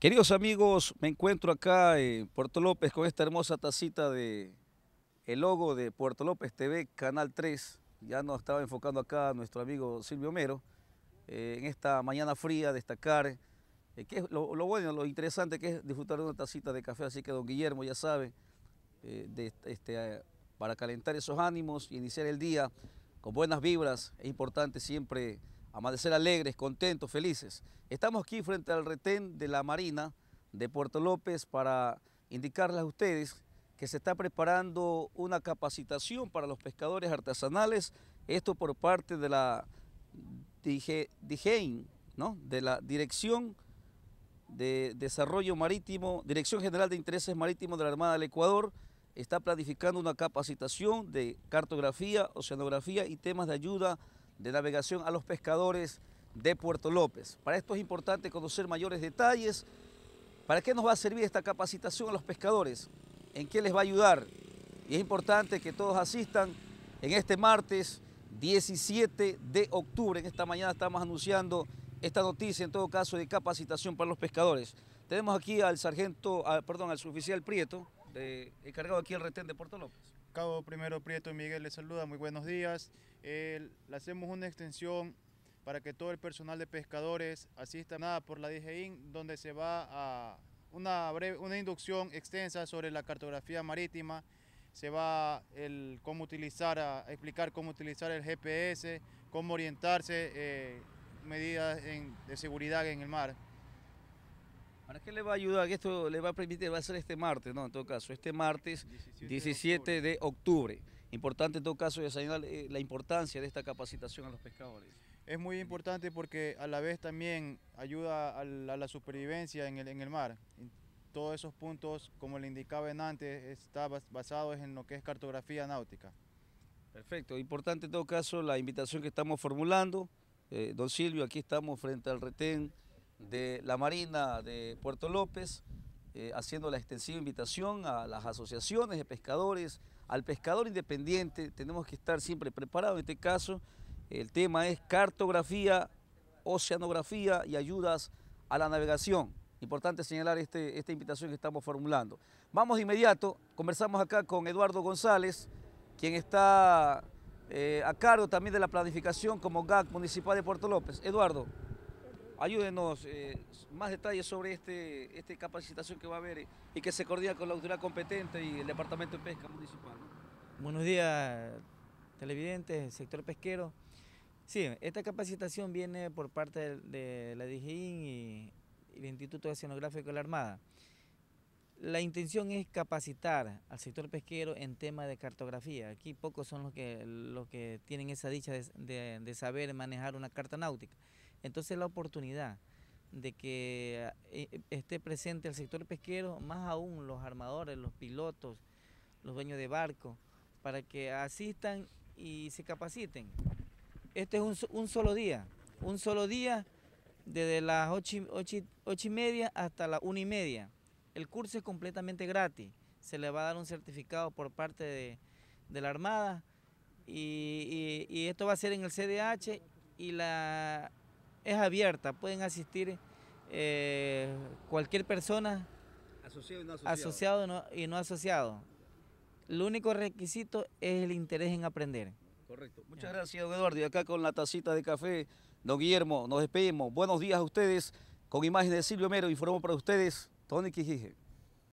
Queridos amigos, me encuentro acá en Puerto López con esta hermosa tacita de el logo de Puerto López TV, Canal 3. Ya nos estaba enfocando acá nuestro amigo Silvio Mero. Eh, en esta mañana fría, destacar eh, que lo, bueno, lo interesante que es disfrutar de una tacita de café. Así que don Guillermo ya sabe, eh, este, para calentar esos ánimos y iniciar el día con buenas vibras, es importante siempre amanecer alegres, contentos, felices. Estamos aquí frente al retén de la Marina de Puerto López para indicarles a ustedes que se está preparando una capacitación para los pescadores artesanales, esto por parte de la DIGEIN, ¿no? de la Dirección de Desarrollo Marítimo, Dirección General de Intereses Marítimos de la Armada del Ecuador, está planificando una capacitación de cartografía, oceanografía y temas de ayuda de navegación a los pescadores de Puerto López. Para esto es importante conocer mayores detalles. ¿Para qué nos va a servir esta capacitación a los pescadores? ¿En qué les va a ayudar? Y es importante que todos asistan en este martes 17 de octubre. En esta mañana estamos anunciando esta noticia, en todo caso, de capacitación para los pescadores. Tenemos aquí al sargento, ah, perdón, al suboficial Prieto, encargado aquí del retén de Puerto López. Cabo Primero Prieto y Miguel les saluda, muy buenos días. le hacemos una extensión para que todo el personal de pescadores asista nada por la DGIN, donde se va a una, una inducción extensa sobre la cartografía marítima. Se va el, cómo utilizar, a, explicar cómo utilizar el GPS, cómo orientarse, eh, medidas de seguridad en el mar. ¿Para qué le va a ayudar? Esto le va a permitir, va a ser este martes, ¿no? En todo caso, este martes 17, de, octubre. Importante en todo caso señalar eh, la importancia de esta capacitación a los pescadores. Es muy importante porque a la vez también ayuda a la, supervivencia en el, mar. Todos esos puntos, como le indicaba en antes, está basados en lo que es cartografía náutica. Perfecto, importante en todo caso la invitación que estamos formulando. Eh, don Silvio, aquí estamos frente al retén de la Marina de Puerto López, eh, haciendo la extensiva invitación a las asociaciones de pescadores, al pescador independiente, tenemos que estar siempre preparados. En este caso, el tema es cartografía, oceanografía y ayudas a la navegación. Importante señalar este, esta invitación que estamos formulando. Vamos de inmediato, conversamos acá con Eduardo González, quien está eh, a cargo también de la planificación como GAC Municipal de Puerto López. Eduardo, Ayúdenos, eh, más detalles sobre este, esta capacitación que va a haber eh, y que se coordina con la autoridad competente y el Departamento de Pesca Municipal. Buenos días, televidentes, sector pesquero. Sí, esta capacitación viene por parte de, la DGIN y, el Instituto Oceanográfico de la Armada. La intención es capacitar al sector pesquero en tema de cartografía. Aquí pocos son los que, los que tienen esa dicha de saber manejar una carta náutica. Entonces la oportunidad de que eh, eh, esté presente el sector pesquero, más aún los armadores, los pilotos, los dueños de barco, para que asistan y se capaciten. Este es un, solo día, un solo día desde las ocho y media hasta las una y media. El curso es completamente gratis, se le va a dar un certificado por parte de, la Armada y esto va a ser en el CDH y la es abierta, pueden asistir eh, cualquier persona. Asociado y no asociado. asociado El único requisito es el interés en aprender. Correcto. Muchas gracias, don Eduardo. Y acá con la tacita de café, don Guillermo, nos despedimos. Buenos días a ustedes. Con imágenes de Silvio Mero, informó para ustedes Tony Quijije.